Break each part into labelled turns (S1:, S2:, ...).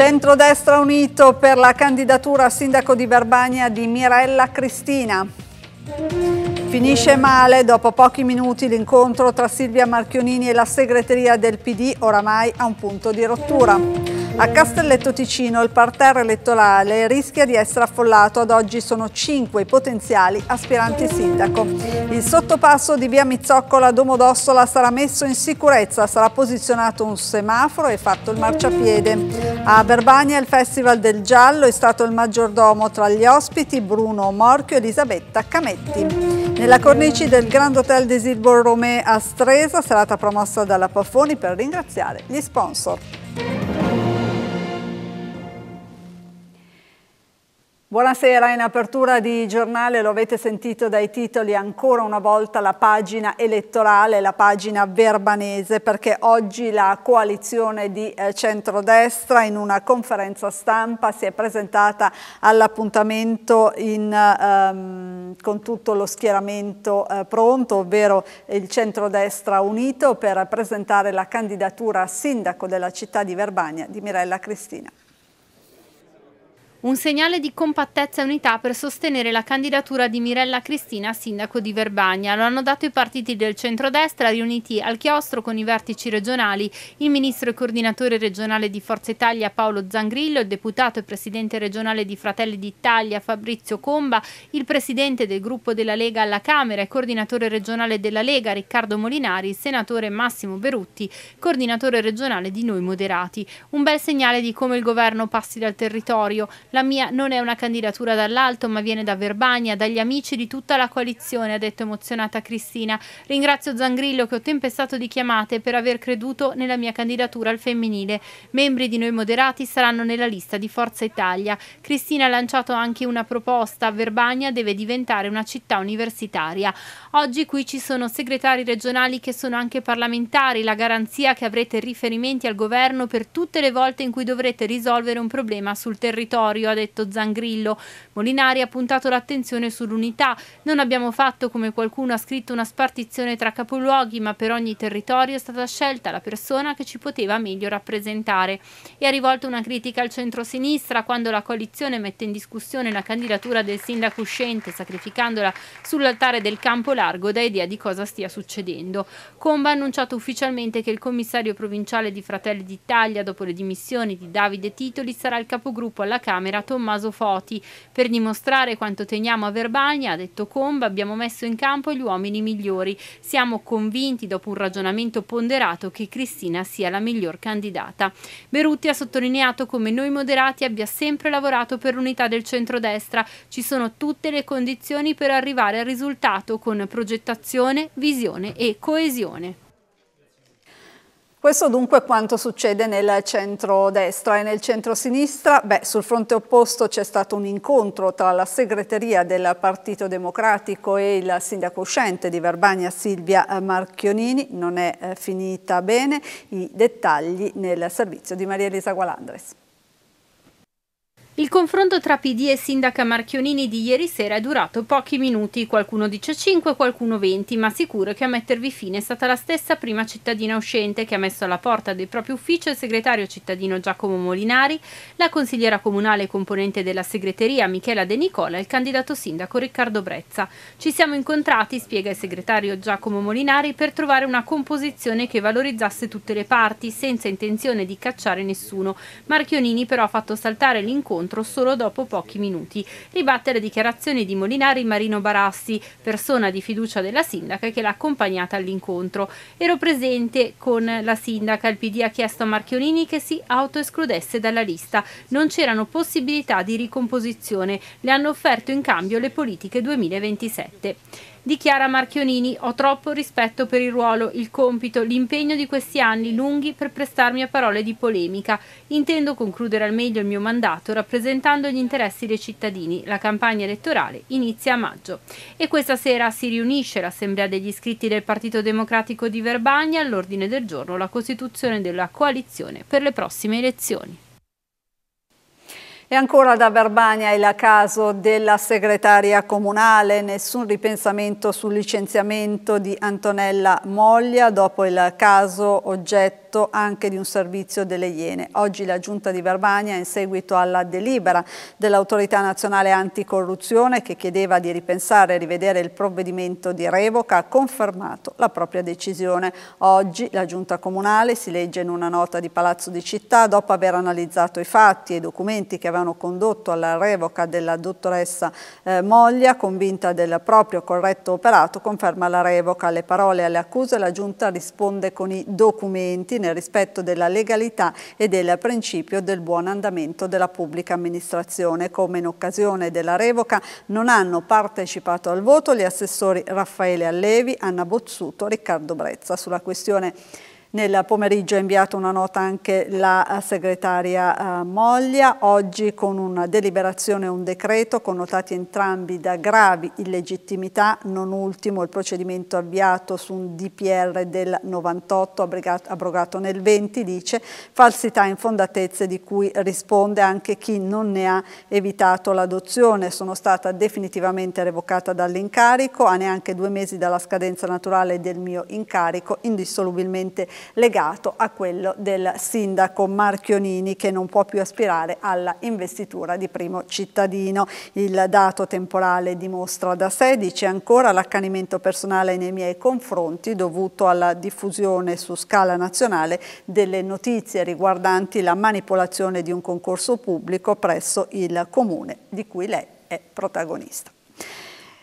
S1: Centrodestra unito per la candidatura a sindaco di Verbania di Mirella Cristina. Finisce male dopo pochi minuti l'incontro tra Silvia Marchionini e la segreteria del PD oramai a un punto di rottura. A Castelletto Ticino il parterre elettorale rischia di essere affollato, ad oggi sono cinque i potenziali aspiranti sindaco. Il sottopasso di via Mizzoccola a Domodossola sarà messo in sicurezza, sarà posizionato un semaforo e fatto il marciapiede. A Verbania il Festival del Giallo è stato il maggiordomo tra gli ospiti Bruno Morchio e Elisabetta Cametti. Nella cornice del Grand Hotel Desirbo Romé a Stresa, serata promossa dalla Paffoni per ringraziare gli sponsor. Buonasera, in apertura di giornale lo avete sentito dai titoli ancora una volta la pagina elettorale, la pagina verbanese perché oggi la coalizione di eh, centrodestra in una conferenza stampa si è presentata all'appuntamento ehm, con tutto lo schieramento eh, pronto, ovvero il centrodestra unito per presentare la candidatura a sindaco della città di Verbania di Mirella Cristina.
S2: Un segnale di compattezza e unità per sostenere la candidatura di Mirella Cristina a sindaco di Verbagna. Lo hanno dato i partiti del centrodestra riuniti al chiostro con i vertici regionali, il ministro e coordinatore regionale di Forza Italia Paolo Zangrillo, il deputato e presidente regionale di Fratelli d'Italia Fabrizio Comba, il presidente del gruppo della Lega alla Camera e coordinatore regionale della Lega Riccardo Molinari, il senatore Massimo Berutti, coordinatore regionale di Noi Moderati. Un bel segnale di come il governo passi dal territorio. La mia non è una candidatura dall'alto, ma viene da Verbania, dagli amici di tutta la coalizione, ha detto emozionata Cristina. Ringrazio Zangrillo che ho tempestato di chiamate per aver creduto nella mia candidatura al femminile. Membri di noi moderati saranno nella lista di Forza Italia. Cristina ha lanciato anche una proposta. Verbania deve diventare una città universitaria. Oggi qui ci sono segretari regionali che sono anche parlamentari. La garanzia che avrete riferimenti al governo per tutte le volte in cui dovrete risolvere un problema sul territorio territorio, ha detto Zangrillo. Molinari ha puntato l'attenzione sull'unità. Non abbiamo fatto, come qualcuno ha scritto, una spartizione tra capoluoghi, ma per ogni territorio è stata scelta la persona che ci poteva meglio rappresentare. E ha rivolto una critica al centro-sinistra quando la coalizione mette in discussione la candidatura del sindaco uscente, sacrificandola sull'altare del campo largo da idea di cosa stia succedendo. Comba ha annunciato ufficialmente che il commissario provinciale di Fratelli d'Italia, dopo le dimissioni di Davide Titoli, sarà il capogruppo alla Camera Camera Tommaso Foti. Per dimostrare quanto teniamo a Verbania, ha detto Comba, abbiamo messo in campo gli uomini migliori. Siamo convinti, dopo un ragionamento ponderato, che Cristina sia la miglior candidata. Berutti ha sottolineato come noi moderati abbia sempre lavorato per l'unità del centrodestra. Ci sono tutte le condizioni per arrivare al risultato con progettazione, visione e coesione.
S1: Questo dunque è quanto succede nel centro-destra e nel centro-sinistra. Beh, sul fronte opposto c'è stato un incontro tra la segreteria del Partito Democratico e il sindaco uscente di Verbania Silvia Marchionini. Non è eh, finita bene, i dettagli nel servizio di Maria Elisa Gualandres.
S2: Il confronto tra PD e sindaca Marchionini di ieri sera è durato pochi minuti, qualcuno dice 5, qualcuno 20, ma sicuro che a mettervi fine è stata la stessa prima cittadina uscente che ha messo alla porta del proprio ufficio il segretario cittadino Giacomo Molinari, la consigliera comunale e componente della segreteria Michela De Nicola e il candidato sindaco Riccardo Brezza. Ci siamo incontrati, spiega il segretario Giacomo Molinari, per trovare una composizione che valorizzasse tutte le parti, senza intenzione di cacciare nessuno. Marchionini però ha fatto saltare l'incontro scontro solo dopo pochi minuti. Ribatte le dichiarazioni di Molinari Marino Barassi, persona di fiducia della sindaca che l'ha accompagnata all'incontro. Ero presente con la sindaca, il PD ha chiesto a Marchionini che si autoescludesse dalla lista. Non c'erano possibilità di ricomposizione, le hanno offerto in cambio le politiche 2027 dichiara Marchionini ho troppo rispetto per il ruolo, il compito, l'impegno di questi anni lunghi per prestarmi a parole di polemica. Intendo concludere al meglio il mio mandato rappresentando gli interessi dei cittadini. La campagna elettorale inizia a maggio. E questa sera si riunisce l'Assemblea degli iscritti del Partito Democratico di Verbagna all'ordine del giorno la costituzione della coalizione per le prossime elezioni.
S1: E ancora da Verbania il caso della segretaria comunale, nessun ripensamento sul licenziamento di Antonella Moglia dopo il caso oggetto anche di un servizio delle Iene. Oggi la Giunta di Verbania, in seguito alla delibera dell'Autorità Nazionale Anticorruzione che chiedeva di ripensare e rivedere il provvedimento di revoca, ha confermato la propria decisione. Oggi la Giunta Comunale si legge in una nota di Palazzo di Città dopo aver analizzato i fatti e i documenti che avevano avevano condotto alla revoca della dottoressa eh, Moglia, convinta del proprio corretto operato, conferma la revoca. Alle parole e alle accuse la Giunta risponde con i documenti nel rispetto della legalità e del principio del buon andamento della pubblica amministrazione. Come in occasione della revoca non hanno partecipato al voto gli assessori Raffaele Allevi, Anna Bozzuto, Riccardo Brezza. Sulla questione nel pomeriggio ha inviato una nota anche la segretaria eh, Moglia, oggi con una deliberazione e un decreto connotati entrambi da gravi illegittimità, non ultimo il procedimento avviato su un DPR del 98 abrogato nel 20, dice falsità e infondatezze di cui risponde anche chi non ne ha evitato l'adozione. Sono stata definitivamente revocata dall'incarico, a neanche due mesi dalla scadenza naturale del mio incarico, indissolubilmente legato a quello del sindaco Marchionini che non può più aspirare alla investitura di primo cittadino. Il dato temporale dimostra da 16 ancora l'accanimento personale nei miei confronti dovuto alla diffusione su scala nazionale delle notizie riguardanti la manipolazione di un concorso pubblico presso il comune di cui lei è protagonista.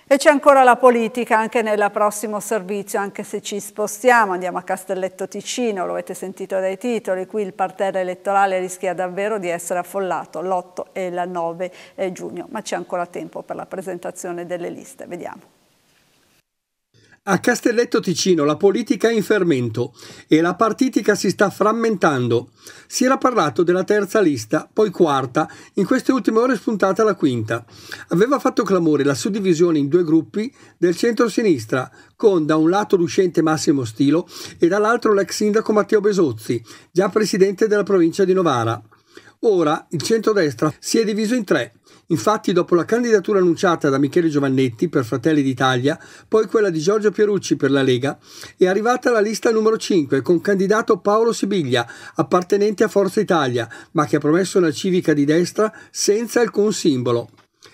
S1: E c'è ancora la politica anche nel prossimo servizio, anche se ci spostiamo, andiamo a Castelletto Ticino, lo avete sentito dai titoli, qui il parterre elettorale rischia davvero di essere affollato l'8 e il 9 eh, giugno, ma c'è ancora tempo per la presentazione delle liste, vediamo.
S3: A Castelletto Ticino la politica è in fermento e la partitica si sta frammentando. Si era parlato della terza lista, poi quarta, in queste ultime ore è spuntata la quinta. Aveva fatto clamore la suddivisione in due gruppi del centro-sinistra, con da un lato l'uscente Massimo Stilo e dall'altro l'ex sindaco Matteo Besozzi, già presidente della provincia di Novara. Ora il centrodestra si è diviso in tre. Infatti, dopo la candidatura annunciata da Michele Giovannetti per Fratelli d'Italia, poi quella di Giorgio Pierucci per la Lega, è arrivata la lista numero 5 con candidato Paolo Sibiglia, appartenente a Forza Italia, ma che ha promesso una civica di destra senza alcun simbolo.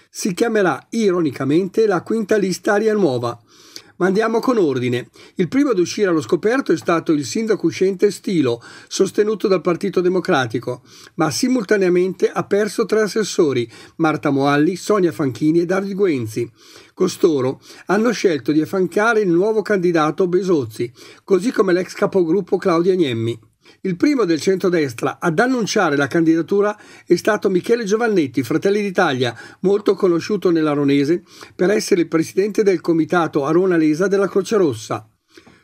S3: Si chiamerà ironicamente la quinta lista Aria Nuova. Ma andiamo con ordine. Il primo ad uscire allo scoperto è stato il sindaco uscente Stilo, sostenuto dal Partito Democratico, ma simultaneamente ha perso tre assessori, Marta Moalli, Sonia Fanchini e Davide Guenzi. Costoro hanno scelto di affancare il nuovo candidato Besozzi, così come l'ex capogruppo Claudia Niemi. Il primo del centrodestra ad annunciare la candidatura è stato Michele Giovannetti, Fratelli d'Italia, molto conosciuto nell'Aronese, per essere il presidente del comitato Arona Lesa della Croce Rossa.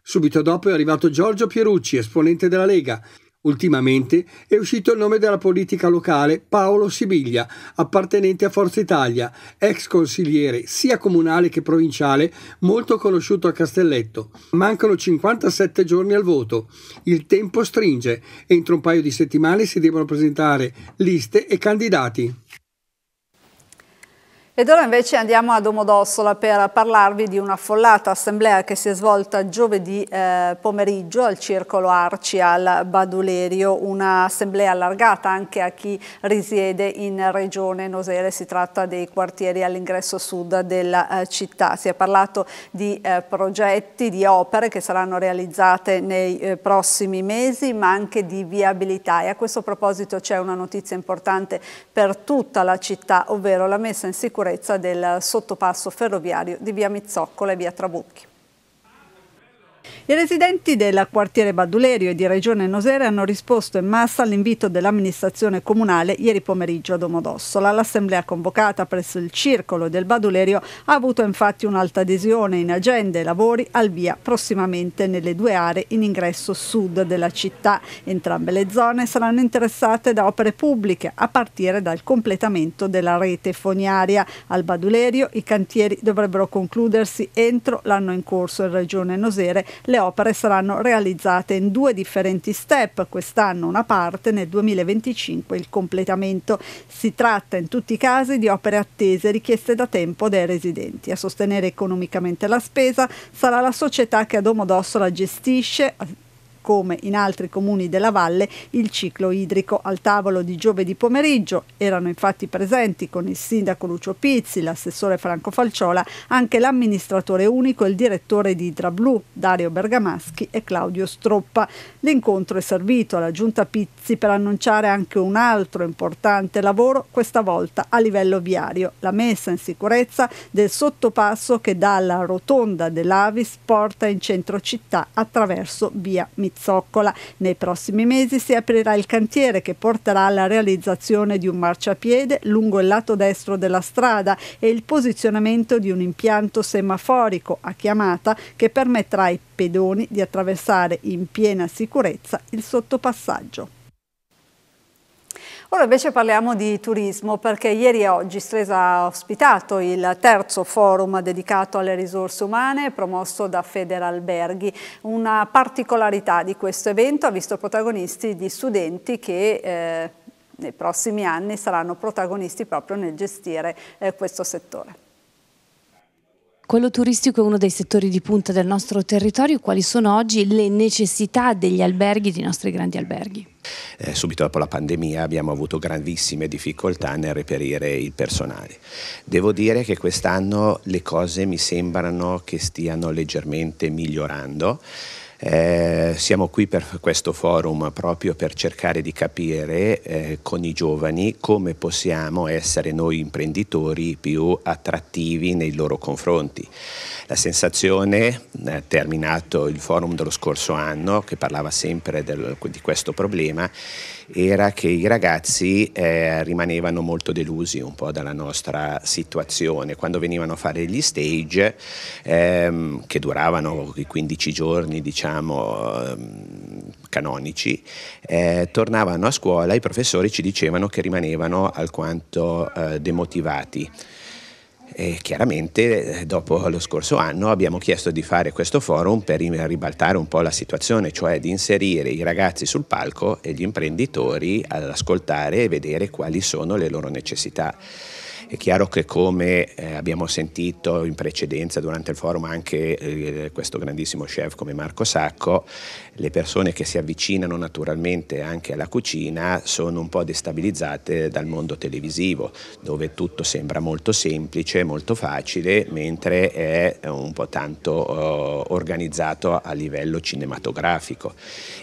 S3: Subito dopo è arrivato Giorgio Pierucci, esponente della Lega, Ultimamente è uscito il nome della politica locale Paolo Sibiglia, appartenente a Forza Italia, ex consigliere sia comunale che provinciale, molto conosciuto a Castelletto. Mancano 57 giorni al voto. Il tempo stringe. Entro un paio di settimane si devono presentare liste e candidati.
S1: Ed ora invece andiamo a Domodossola per parlarvi di un'affollata assemblea che si è svolta giovedì eh, pomeriggio al Circolo Arci al Badulerio, un'assemblea allargata anche a chi risiede in regione Nosele, si tratta dei quartieri all'ingresso sud della eh, città. Si è parlato di eh, progetti, di opere che saranno realizzate nei eh, prossimi mesi, ma anche di viabilità e a questo proposito c'è una notizia importante per tutta la città, ovvero la messa in sicurezza sicurezza del sottopasso ferroviario di via Mizzoccola e via Trabucchi. I residenti del quartiere Badulerio e di Regione Nosere hanno risposto in massa all'invito dell'amministrazione comunale ieri pomeriggio a Domodossola. L'assemblea convocata presso il circolo del Badulerio ha avuto infatti un'alta adesione in agenda e lavori al via prossimamente nelle due aree in ingresso sud della città. Entrambe le zone saranno interessate da opere pubbliche a partire dal completamento della rete foniaria. Al Badulerio i cantieri dovrebbero concludersi entro l'anno in corso in Regione Nosere le opere saranno realizzate in due differenti step, quest'anno una parte, nel 2025 il completamento. Si tratta in tutti i casi di opere attese richieste da tempo dai residenti. A sostenere economicamente la spesa sarà la società che a Domodossola gestisce come in altri comuni della valle, il ciclo idrico. Al tavolo di giovedì pomeriggio erano infatti presenti con il sindaco Lucio Pizzi, l'assessore Franco Falciola, anche l'amministratore unico e il direttore di Idrablu, Dario Bergamaschi e Claudio Stroppa. L'incontro è servito alla giunta Pizzi per annunciare anche un altro importante lavoro, questa volta a livello viario, la messa in sicurezza del sottopasso che dalla rotonda dell'Avis porta in centro città attraverso via Mitterrand. Zoccola. Nei prossimi mesi si aprirà il cantiere che porterà alla realizzazione di un marciapiede lungo il lato destro della strada e il posizionamento di un impianto semaforico a chiamata che permetterà ai pedoni di attraversare in piena sicurezza il sottopassaggio. Ora invece parliamo di turismo perché ieri e oggi Stresa ha ospitato il terzo forum dedicato alle risorse umane promosso da Federalberghi. Una particolarità di questo evento ha visto protagonisti di studenti che eh, nei prossimi anni saranno protagonisti proprio nel gestire eh, questo settore.
S2: Quello turistico è uno dei settori di punta del nostro territorio. Quali sono oggi le necessità degli alberghi, dei nostri grandi alberghi?
S4: Eh, subito dopo la pandemia abbiamo avuto grandissime difficoltà nel reperire il personale. Devo dire che quest'anno le cose mi sembrano che stiano leggermente migliorando. Eh, siamo qui per questo forum proprio per cercare di capire eh, con i giovani come possiamo essere noi imprenditori più attrattivi nei loro confronti. La sensazione, eh, terminato il forum dello scorso anno, che parlava sempre del, di questo problema, era che i ragazzi eh, rimanevano molto delusi un po' dalla nostra situazione. Quando venivano a fare gli stage, ehm, che duravano i 15 giorni, diciamo, ehm, canonici, eh, tornavano a scuola, i professori ci dicevano che rimanevano alquanto eh, demotivati. E chiaramente eh, dopo lo scorso anno abbiamo chiesto di fare questo forum per ribaltare un po' la situazione, cioè di inserire i ragazzi sul palco e gli imprenditori ad ascoltare e vedere quali sono le loro necessità. È chiaro che come eh, abbiamo sentito in precedenza durante il forum anche eh, questo grandissimo chef come Marco Sacco, le persone che si avvicinano naturalmente anche alla cucina sono un po' destabilizzate dal mondo televisivo, dove tutto sembra molto semplice, molto facile, mentre è un po' tanto eh, organizzato a livello cinematografico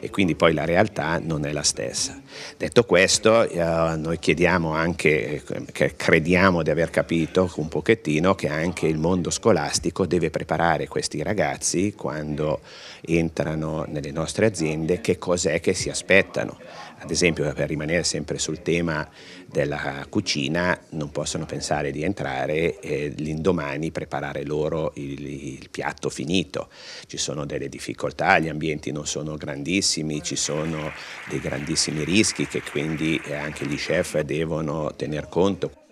S4: e quindi poi la realtà non è la stessa. Detto questo, eh, noi chiediamo anche, eh, crediamo speriamo di aver capito un pochettino che anche il mondo scolastico deve preparare questi ragazzi quando entrano nelle nostre aziende che cos'è che si aspettano. Ad esempio, per rimanere sempre sul tema della cucina, non possono pensare di entrare e l'indomani preparare loro il, il piatto finito. Ci sono delle difficoltà, gli ambienti non sono grandissimi, ci sono dei grandissimi rischi che quindi anche gli chef devono tener conto.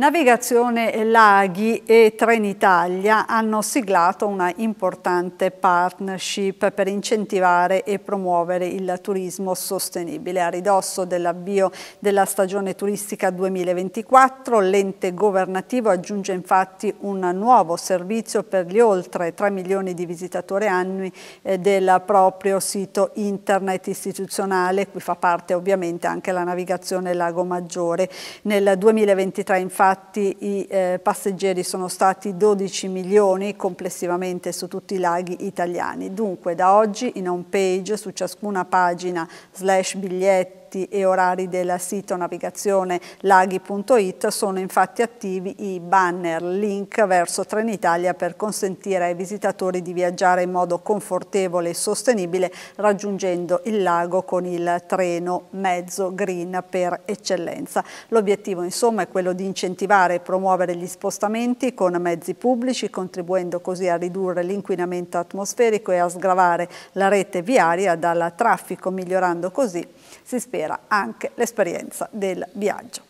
S1: Navigazione Laghi e Trenitalia hanno siglato una importante partnership per incentivare e promuovere il turismo sostenibile. A ridosso dell'avvio della stagione turistica 2024, l'ente governativo aggiunge infatti un nuovo servizio per gli oltre 3 milioni di visitatori annui eh, del proprio sito internet istituzionale, cui fa parte ovviamente anche la navigazione Lago Maggiore. Nel 2023 infatti infatti i eh, passeggeri sono stati 12 milioni complessivamente su tutti i laghi italiani. Dunque da oggi in home page su ciascuna pagina slash biglietti oggetti e orari del sito navigazione laghi.it sono infatti attivi i banner link verso Trenitalia per consentire ai visitatori di viaggiare in modo confortevole e sostenibile raggiungendo il lago con il treno mezzo green per eccellenza. L'obiettivo insomma è quello di incentivare e promuovere gli spostamenti con mezzi pubblici contribuendo così a ridurre l'inquinamento atmosferico e a sgravare la rete viaria dal traffico migliorando così si spera era anche l'esperienza del viaggio.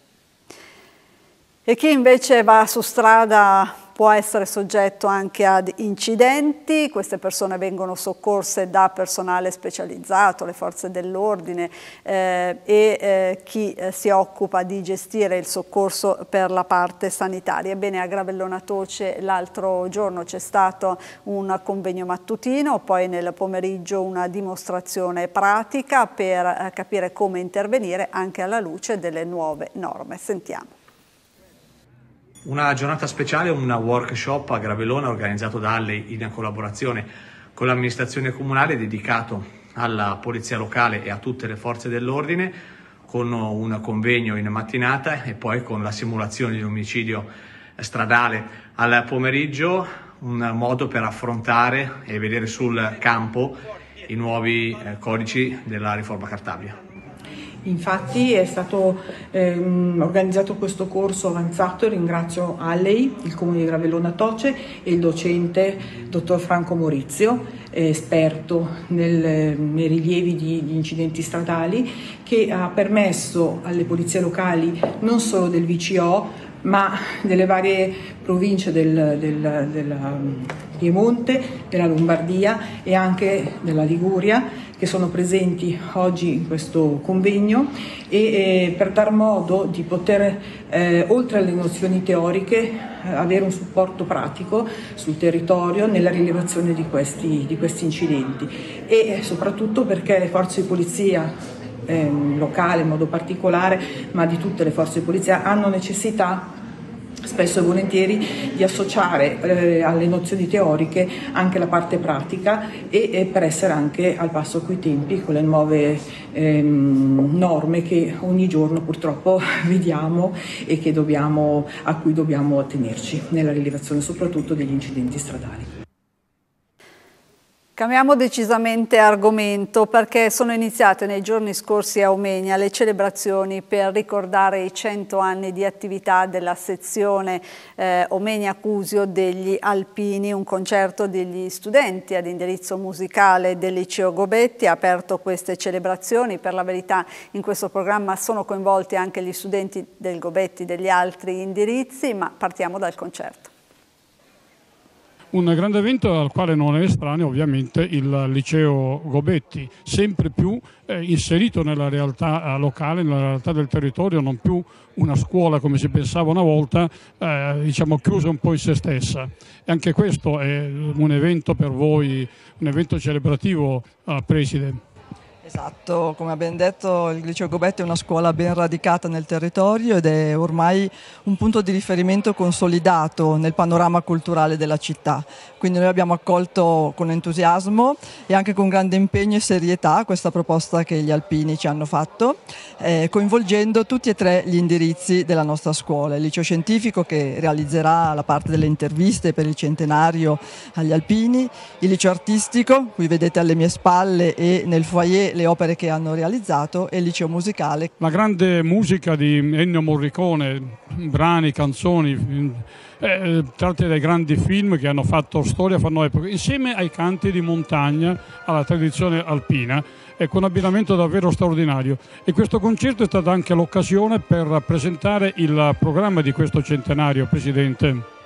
S1: E chi invece va su strada può essere soggetto anche ad incidenti, queste persone vengono soccorse da personale specializzato, le forze dell'ordine eh, e eh, chi eh, si occupa di gestire il soccorso per la parte sanitaria. Ebbene a Gravellona Toce l'altro giorno c'è stato un convegno mattutino, poi nel pomeriggio una dimostrazione pratica per eh, capire come intervenire anche alla luce delle nuove norme. Sentiamo.
S5: Una giornata speciale, un workshop a Gravelona organizzato da Alle in collaborazione con l'amministrazione comunale dedicato alla polizia locale e a tutte le forze dell'ordine con un convegno in mattinata e poi con la simulazione di un omicidio stradale al pomeriggio, un modo per affrontare e vedere sul campo i nuovi eh, codici della riforma Cartabia.
S6: Infatti è stato ehm, organizzato questo corso avanzato e ringrazio Alley, il Comune di Gravellona Toce e il docente dottor Franco Maurizio, eh, esperto nel, nei rilievi di, di, incidenti stradali, che ha permesso alle polizie locali non solo del VCO ma delle varie province del, del, del ehm, Piemonte, della Lombardia e anche della Liguria che sono presenti oggi in questo convegno e eh, per dar modo di poter, eh, oltre alle nozioni teoriche, eh, avere un supporto pratico sul territorio nella rilevazione di questi, di questi incidenti e soprattutto perché le forze di polizia ehm, locale in modo particolare, ma di tutte le forze di polizia, hanno necessità spesso e volentieri di associare eh, alle nozioni teoriche anche la parte pratica e, e, per essere anche al passo coi tempi, con le nuove ehm, norme che ogni giorno purtroppo vediamo e dobbiamo, a cui dobbiamo attenerci nella rilevazione soprattutto degli incidenti stradali.
S1: Cambiamo decisamente argomento perché sono iniziate nei giorni scorsi a Omenia le celebrazioni per ricordare i 100 anni di attività della sezione eh, Omegna Cusio degli Alpini, un concerto degli studenti ad indirizzo musicale del liceo Gobetti ha aperto queste celebrazioni, per la verità in questo programma sono coinvolti anche gli studenti del Gobetti e degli altri indirizzi, ma partiamo dal concerto.
S3: Un grande evento al quale non è estraneo ovviamente il liceo Gobetti, sempre più eh, inserito nella realtà eh, locale, nella realtà del territorio, non più una scuola come si pensava una volta, eh, diciamo chiusa un po' in se stessa. E anche questo è un evento per voi, un evento celebrativo, eh, Presidente.
S6: Esatto, come abbiamo detto il Liceo Gobetti è una scuola ben radicata nel territorio ed è ormai un punto di riferimento consolidato nel panorama culturale della città. Quindi noi abbiamo accolto con entusiasmo e anche con grande impegno e serietà questa proposta che gli alpini ci hanno fatto, eh, coinvolgendo tutti e tre gli indirizzi della nostra scuola. Il liceo scientifico che realizzerà la parte delle interviste per il centenario agli alpini, il liceo artistico, qui vedete alle mie spalle e nel foyer le opere che hanno realizzato e il liceo musicale. La grande
S3: musica di Ennio Morricone, brani, canzoni, eh, tratti dai grandi film che hanno fatto storia, fanno epoca, insieme ai canti di montagna, alla tradizione alpina, è un abbinamento davvero straordinario. E questo concerto è stata anche l'occasione
S7: per presentare il programma di questo centenario, Presidente.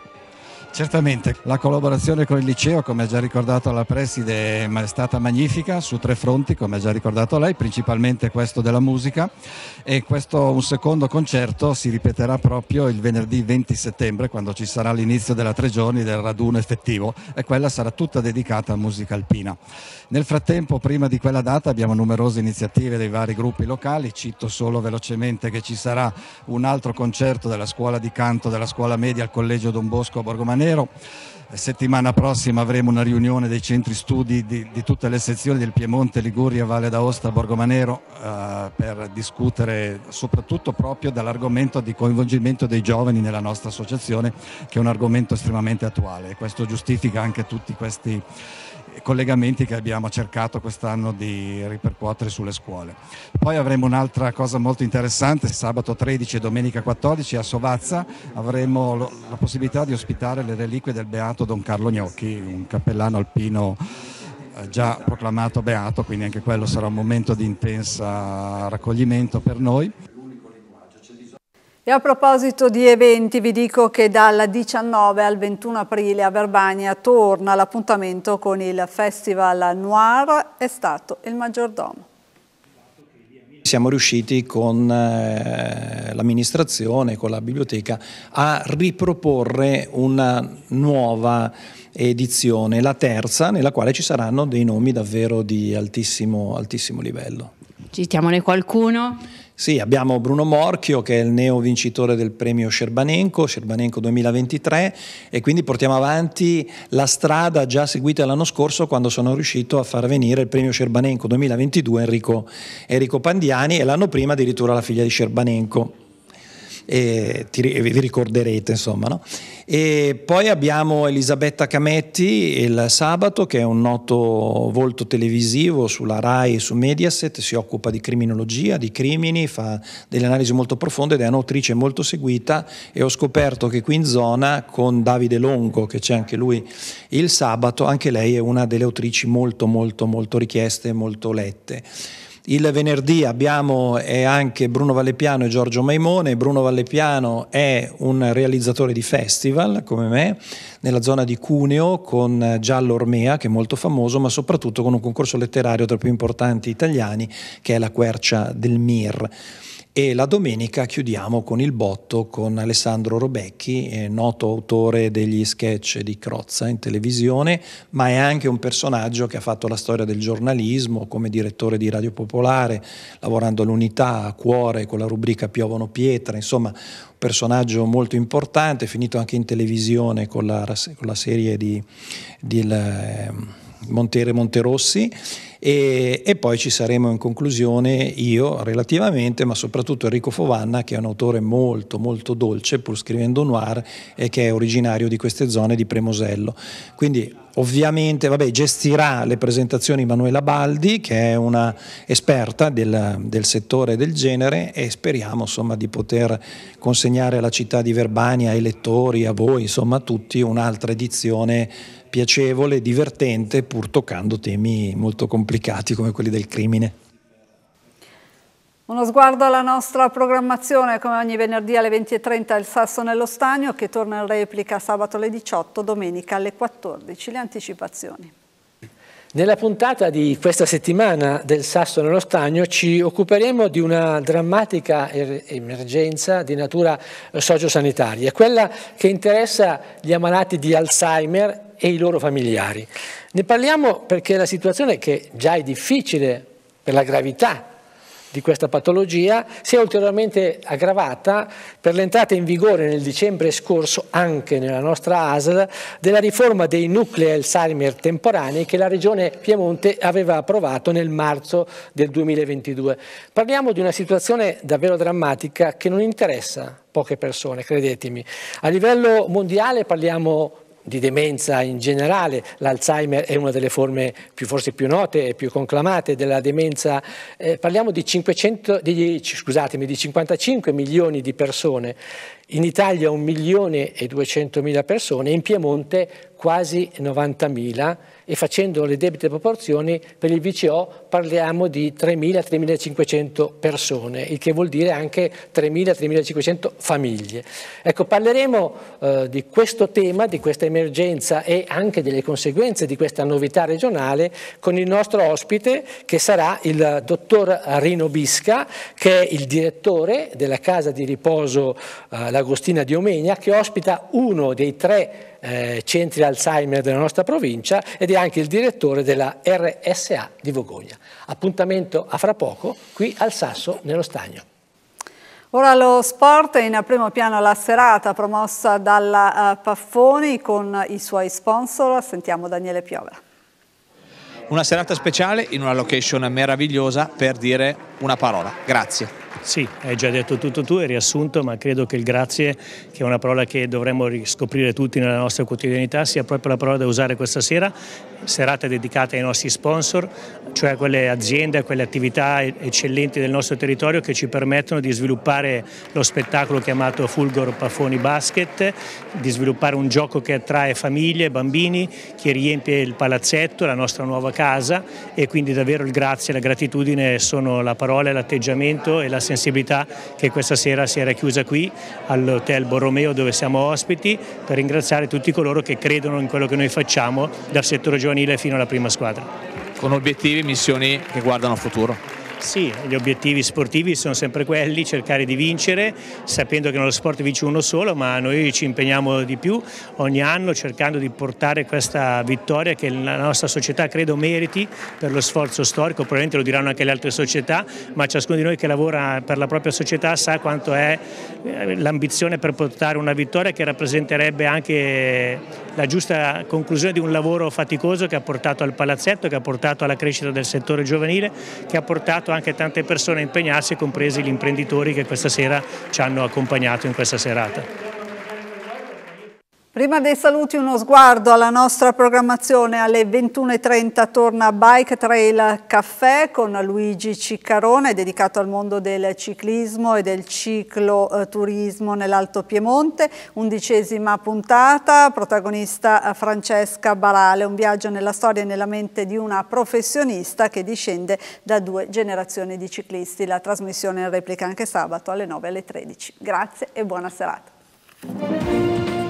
S7: Certamente, la collaborazione con il liceo, come ha già ricordato la preside, è stata magnifica su tre fronti, come ha già ricordato lei, principalmente questo della musica e questo un secondo concerto si ripeterà proprio il venerdì 20 settembre quando ci sarà l'inizio della tre giorni del raduno effettivo e quella sarà tutta dedicata a musica alpina. Nel frattempo, prima di quella data abbiamo numerose iniziative dei vari gruppi locali, cito solo velocemente che ci sarà un altro concerto della scuola di canto della scuola media al Collegio Don Bosco a Borgomanese Manero. Settimana prossima avremo una riunione dei centri studi di, di tutte le sezioni del Piemonte, Liguria, Valle d'Aosta, Borgomanero eh, per discutere soprattutto proprio dall'argomento di coinvolgimento dei giovani nella nostra associazione che è un argomento estremamente attuale e questo giustifica anche tutti questi collegamenti che abbiamo cercato quest'anno di ripercuotere sulle scuole. Poi avremo un'altra cosa molto interessante, sabato 13 e domenica 14 a Sovazza avremo la possibilità di ospitare le reliquie del beato Don Carlo Gnocchi, un cappellano alpino eh, già proclamato beato, quindi anche quello sarà un momento di intensa raccoglimento per noi.
S1: E a proposito di eventi vi dico che dal 19 al 21 aprile a Verbania torna l'appuntamento con il Festival Noir è stato il maggiordomo.
S8: Siamo riusciti con eh, l'amministrazione, con la biblioteca a riproporre una nuova edizione, la terza, nella quale ci saranno dei nomi davvero di altissimo, altissimo livello. Citiamone qualcuno? Sì, abbiamo Bruno Morchio che è il neo vincitore del premio Scerbanenco, Scerbanenco 2023 e quindi portiamo avanti la strada già seguita l'anno scorso quando sono riuscito a far venire il premio Scerbanenco 2022 Enrico, Enrico Pandiani e l'anno prima addirittura la figlia di Scerbanenco e ti, vi ricorderete insomma. No? E poi abbiamo Elisabetta Cametti il sabato che è un noto volto televisivo sulla RAI e su Mediaset, si occupa di criminologia, di crimini, fa delle analisi molto profonde ed è un'autrice molto seguita e ho scoperto che qui in zona con Davide Longo che c'è anche lui il sabato, anche lei è una delle autrici molto molto molto richieste, molto lette. Il venerdì abbiamo anche Bruno Vallepiano e Giorgio Maimone. Bruno Vallepiano è un realizzatore di festival, come me, nella zona di Cuneo con Giallo Ormea, che è molto famoso, ma soprattutto con un concorso letterario tra i più importanti italiani, che è La Quercia del Mir e la domenica chiudiamo con il botto con Alessandro Robecchi, eh, noto autore degli sketch di Crozza in televisione, ma è anche un personaggio che ha fatto la storia del giornalismo come direttore di Radio Popolare, lavorando all'unità a cuore con la rubrica Piovono Pietra, insomma un personaggio molto importante, finito anche in televisione con la, con la serie di, di la, ehm, Montere Monterossi e, e, poi ci saremo in conclusione io relativamente, ma soprattutto Enrico Fovanna che è un autore molto molto dolce pur scrivendo noir e che è originario di queste zone di Premosello. Quindi ovviamente vabbè, gestirà le presentazioni Manuela Baldi che è una esperta del, del settore del genere e speriamo insomma, di poter consegnare alla città di Verbania, ai lettori, a voi, insomma a tutti un'altra edizione piacevole, divertente, pur toccando temi molto complicati come quelli del crimine.
S1: Uno sguardo alla nostra programmazione, come ogni venerdì alle 20.30 il Sasso nello Stagno, che torna in replica sabato alle 18, domenica alle 14. Le anticipazioni.
S5: Nella puntata di questa settimana del Sasso nello Stagno ci occuperemo di una drammatica er-, emergenza di natura sociosanitaria, quella che interessa gli ammalati di Alzheimer e i loro familiari. Ne parliamo perché la situazione che già è difficile per la gravità di questa patologia si è ulteriormente aggravata per l'entrata in vigore nel dicembre scorso anche nella nostra ASL della riforma dei nuclei Alzheimer temporanei che la Regione Piemonte aveva approvato nel marzo del 2022. Parliamo di una situazione davvero drammatica che non interessa poche persone, credetemi. A livello mondiale parliamo di demenza in generale, l'Alzheimer è una delle forme più, forse più note e più conclamate della demenza, eh, parliamo di, 500, di, di 55 milioni di persone in Italia 1 milione e 200 mila persone, in Piemonte quasi 90 mila e facendo le debite proporzioni per il VCO parliamo di 3.000-3.500 persone, il che vuol dire anche 3.000-3.500 famiglie. Ecco, parleremo eh, di questo tema, di questa emergenza e anche delle conseguenze di questa novità regionale con il nostro ospite che sarà il dottor Rino Bisca, che è il direttore della casa di riposo eh, La Agostina di Omegna, che ospita uno dei tre eh, centri Alzheimer della nostra provincia ed è anche il direttore della RSA di Vogogna. Appuntamento a fra poco qui al Sasso nello Stagno.
S1: Ora lo sport in primo piano la serata promossa dalla eh, Paffoni con i suoi sponsor. Sentiamo Daniele Piovera
S5: una serata speciale in una location meravigliosa per dire una parola. Grazie. Sì, hai già detto tutto
S9: tu, hai riassunto, ma credo che il grazie, che è una parola che dovremmo riscoprire tutti nella nostra quotidianità, sia proprio la parola da usare questa sera serata dedicata ai nostri sponsor, cioè a quelle aziende, a quelle attività eccellenti del nostro territorio che ci permettono di sviluppare lo spettacolo chiamato Fulgor Pafoni Basket, di sviluppare un gioco che attrae famiglie, bambini, che riempie il palazzetto, la nostra nuova casa e quindi davvero il grazie e la gratitudine sono la parola, l'atteggiamento e la sensibilità che questa sera si era chiusa qui all'Hotel Borromeo dove siamo ospiti per ringraziare tutti coloro che credono in quello che noi facciamo dal settore giovanile giovanile fino alla prima squadra.
S5: Con obiettivi e missioni che guardano al futuro.
S9: Sì, gli obiettivi sportivi sono sempre quelli, cercare di vincere, sapendo che nello sport vince uno solo, ma noi ci impegniamo di più ogni anno cercando di portare questa vittoria che la nostra società credo meriti per lo sforzo storico, probabilmente lo diranno anche le altre società, ma ciascuno di noi che lavora per la propria società sa quanto è eh, l'ambizione per portare una vittoria che rappresenterebbe anche la giusta conclusione di un lavoro faticoso che ha portato al palazzetto, che ha portato alla crescita del settore giovanile, che ha portato anche tante persone a impegnarsi, compresi gli imprenditori che questa sera ci hanno accompagnato in questa serata.
S1: Prima dei saluti uno sguardo alla nostra programmazione alle 21.30 torna Bike Trail Caffè con Luigi Ciccarone dedicato al mondo del ciclismo e del cicloturismo nell'Alto Piemonte. Undicesima puntata, protagonista Francesca Barale, un viaggio nella storia e nella mente di una professionista che discende da due generazioni di ciclisti. La trasmissione in replica anche sabato alle 9 alle 13. Grazie e buona serata.